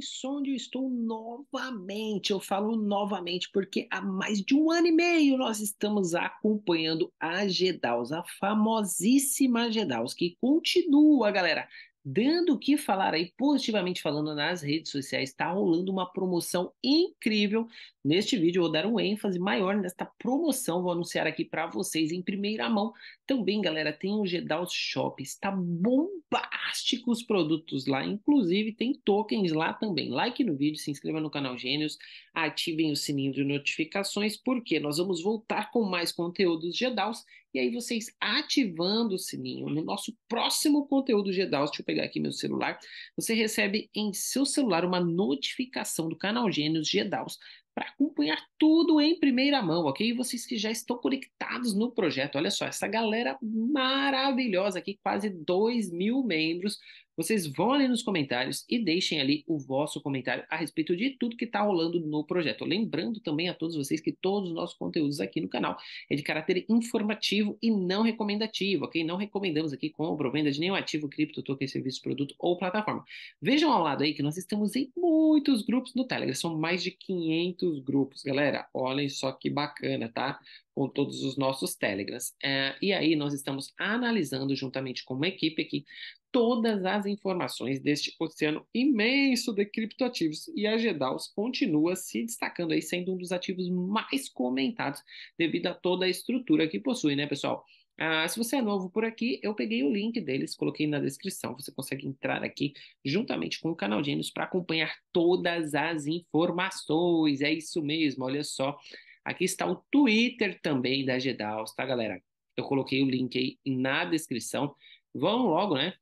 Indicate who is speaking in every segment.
Speaker 1: Penso onde eu estou novamente. Eu falo novamente porque há mais de um ano e meio nós estamos acompanhando a Gedaus, a famosíssima Gedaus, que continua, galera, dando o que falar aí, positivamente falando nas redes sociais, está rolando uma promoção incrível. Neste vídeo, vou dar um ênfase maior nesta promoção, vou anunciar aqui para vocês em primeira mão. Também, galera, tem o Gedals Shop, está bombástico os produtos lá, inclusive tem tokens lá também. Like no vídeo, se inscreva no canal Gênios, ativem o sininho de notificações, porque nós vamos voltar com mais conteúdos Gedals e aí vocês ativando o sininho no nosso próximo conteúdo Gdaus, deixa eu pegar aqui meu celular, você recebe em seu celular uma notificação do canal Gênios Gdaus para acompanhar tudo em primeira mão, ok? Vocês que já estão conectados no projeto, olha só, essa galera maravilhosa aqui, quase 2 mil membros. Vocês vão ali nos comentários e deixem ali o vosso comentário a respeito de tudo que está rolando no projeto. Lembrando também a todos vocês que todos os nossos conteúdos aqui no canal é de caráter informativo e não recomendativo, ok? Não recomendamos aqui compra ou venda de nenhum ativo, cripto, token, serviço, produto ou plataforma. Vejam ao lado aí que nós estamos em muitos grupos no Telegram, são mais de 500 grupos. Galera, olhem só que bacana, tá? Com todos os nossos Telegrams. É, e aí, nós estamos analisando, juntamente com uma equipe aqui, todas as informações deste oceano imenso de criptoativos. E a GDAOs continua se destacando aí, sendo um dos ativos mais comentados devido a toda a estrutura que possui, né, pessoal? Ah, se você é novo por aqui, eu peguei o link deles, coloquei na descrição. Você consegue entrar aqui juntamente com o canal Gênios para acompanhar todas as informações. É isso mesmo, olha só. Aqui está o Twitter também da GDAOS, tá, galera? Eu coloquei o link aí na descrição. Vamos logo, né?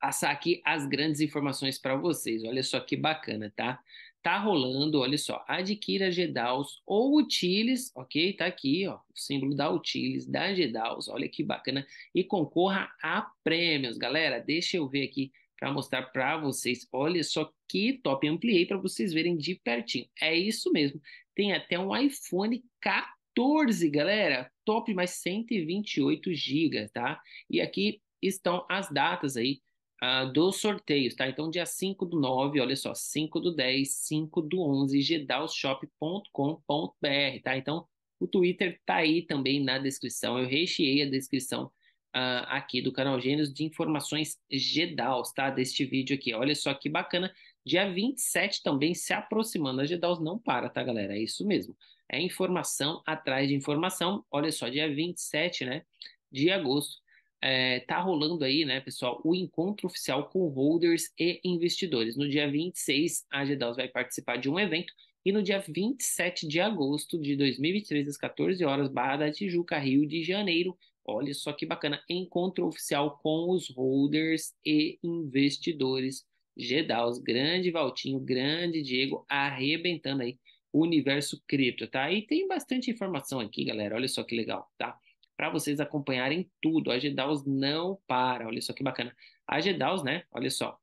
Speaker 1: Passar aqui as grandes informações para vocês. Olha só que bacana, tá? Tá rolando, olha só, adquira GDAOs ou Utiles, ok? Tá aqui, ó, o símbolo da Utiles, da GDAOs, olha que bacana. E concorra a prêmios, galera. Deixa eu ver aqui para mostrar para vocês. Olha só que top, ampliei para vocês verem de pertinho. É isso mesmo, tem até um iPhone 14, galera. Top, mais 128 GB, tá? E aqui estão as datas aí uh, dos sorteios, tá? Então, dia 5 do 9, olha só, 5 do 10, 5 do 11, gedalshop.com.br, tá? Então, o Twitter tá aí também na descrição. Eu recheei a descrição uh, aqui do canal Gênios de informações Gedaus, tá? Deste vídeo aqui. Olha só que bacana. Dia 27 também se aproximando. A Gedaus não para, tá, galera? É isso mesmo. É informação atrás de informação. Olha só, dia 27, né? De agosto é, tá rolando aí, né, pessoal, o encontro oficial com holders e investidores. No dia 26, a GDAOS vai participar de um evento e no dia 27 de agosto de 2023, às 14 horas, Barra da Tijuca, Rio de Janeiro. Olha só que bacana, encontro oficial com os holders e investidores. GDAOS, grande Valtinho, grande Diego, arrebentando aí o universo cripto, tá? E tem bastante informação aqui, galera, olha só que legal, tá? para vocês acompanharem tudo. A GDAOS não para, olha só que bacana. A GDAOS, né, olha só,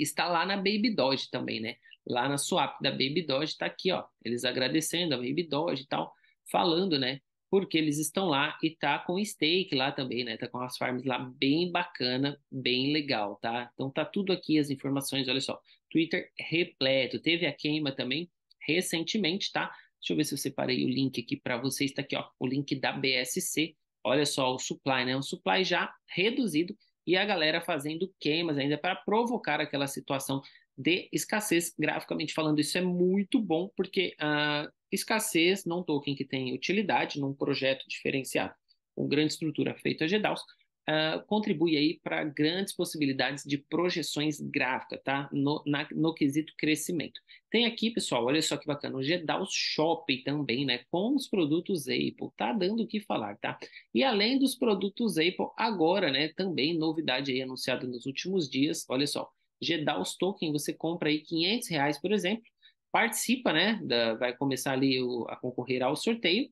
Speaker 1: está lá na Baby Doge também, né? Lá na swap da Baby Doge está aqui, ó, eles agradecendo a Baby Doge e tal, falando, né, porque eles estão lá e tá com stake lá também, né? Tá com as farms lá bem bacana, bem legal, tá? Então tá tudo aqui as informações, olha só. Twitter repleto, teve a queima também recentemente, tá? Deixa eu ver se eu separei o link aqui para vocês. Está aqui, ó, o link da BSC. Olha só o supply, né? Um supply já reduzido e a galera fazendo queimas ainda para provocar aquela situação de escassez. Graficamente falando, isso é muito bom, porque a ah, escassez num token que tem utilidade, num projeto diferenciado, com grande estrutura feita a GDAOs, uh, contribui aí para grandes possibilidades de projeções gráficas, tá? No, na, no quesito crescimento. Tem aqui, pessoal, olha só que bacana, o GEDAL Shopping também, né? Com os produtos Apple, tá dando o que falar, tá? E além dos produtos Apple, agora, né? Também novidade aí anunciada nos últimos dias, olha só, Gedaus Token, você compra aí 500 reais, por exemplo, participa, né? Da, vai começar ali o, a concorrer ao sorteio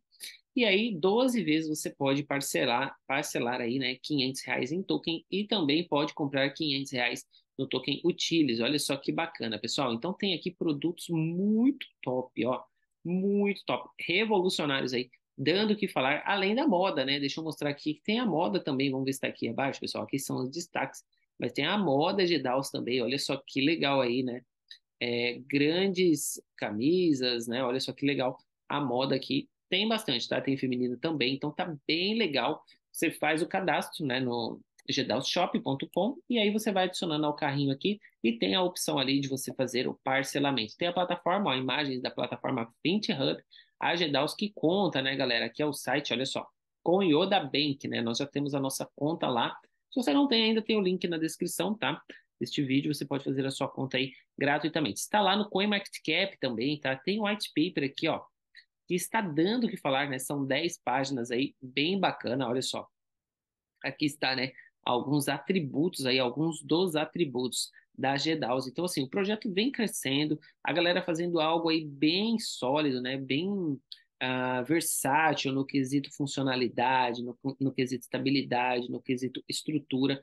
Speaker 1: e aí, 12 vezes você pode parcelar, parcelar aí, né, 500 reais em token e também pode comprar 500 reais no token Utilis. Olha só que bacana, pessoal. Então tem aqui produtos muito top, ó, muito top, revolucionários aí, dando o que falar, além da moda, né? Deixa eu mostrar aqui que tem a moda também, vamos ver se está aqui abaixo, pessoal. Aqui são os destaques, mas tem a moda de DAOs também, olha só que legal aí, né? É, grandes camisas, né? Olha só que legal a moda aqui tem bastante, tá? Tem feminino também, então tá bem legal. Você faz o cadastro, né, no gedalshop.com e aí você vai adicionando ao carrinho aqui e tem a opção ali de você fazer o parcelamento. Tem a plataforma, ó, imagens da plataforma Fint Hub, a Gedals que conta, né, galera, Aqui é o site, olha só, com Yoda Bank, né? Nós já temos a nossa conta lá. Se você não tem ainda, tem o link na descrição, tá? Este vídeo, você pode fazer a sua conta aí gratuitamente. Está lá no CoinMarketCap também, tá? Tem white paper aqui, ó, que está dando o que falar, né? São 10 páginas aí, bem bacana, olha só. Aqui está, né? Alguns atributos aí, alguns dos atributos da Gedaus Então, assim, o projeto vem crescendo, a galera fazendo algo aí bem sólido, né? Bem uh, versátil no quesito funcionalidade, no, no, quesito estabilidade, no quesito estrutura.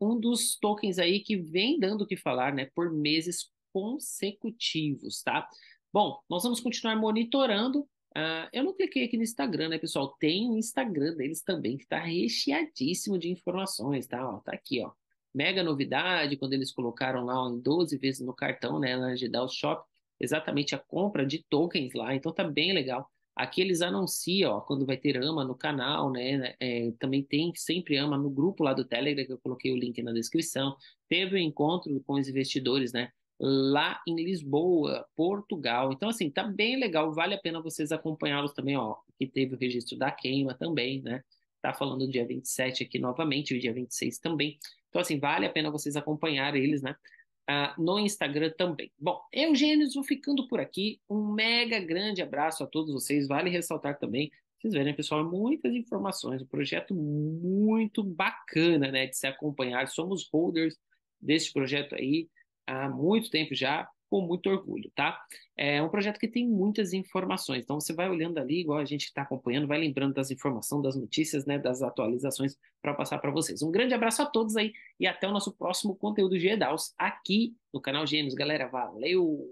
Speaker 1: Uh, um dos tokens aí que vem dando o que falar, né? Por meses consecutivos, tá? Bom, nós vamos continuar monitorando. Uh, eu não cliquei aqui no Instagram, né, pessoal? Tem o Instagram deles também, que está recheadíssimo de informações, tá? Ó, tá aqui, ó. Mega novidade, quando eles colocaram lá ó, em 12 vezes no cartão, né, na Gedal Shop, exatamente a compra de tokens lá, então tá bem legal. Aqui eles anunciam, ó, quando vai ter AMA no canal, né? né é, também tem sempre AMA no grupo lá do Telegram, que eu coloquei o link na descrição. Teve o um encontro com os investidores, né? lá em Lisboa, Portugal. Então, assim, tá bem legal, vale a pena vocês acompanhá-los também, ó. Que teve o registro da queima também, né? Tá falando do dia 27 aqui novamente, o dia 26 também. Então, assim, vale a pena vocês acompanhar eles, né? Ah, no Instagram também. Bom, eu, Gênesis, vou ficando por aqui. Um mega grande abraço a todos vocês. Vale ressaltar também, vocês verem, pessoal, muitas informações. Um projeto muito bacana, né? De se acompanhar. Somos holders deste projeto aí há muito tempo já, com muito orgulho, tá? É um projeto que tem muitas informações, então você vai olhando ali, igual a gente está acompanhando, vai lembrando das informações, das notícias, né, das atualizações para passar para vocês. Um grande abraço a todos aí e até o nosso próximo conteúdo GEDAUS aqui no canal Gêmeos. galera. Valeu!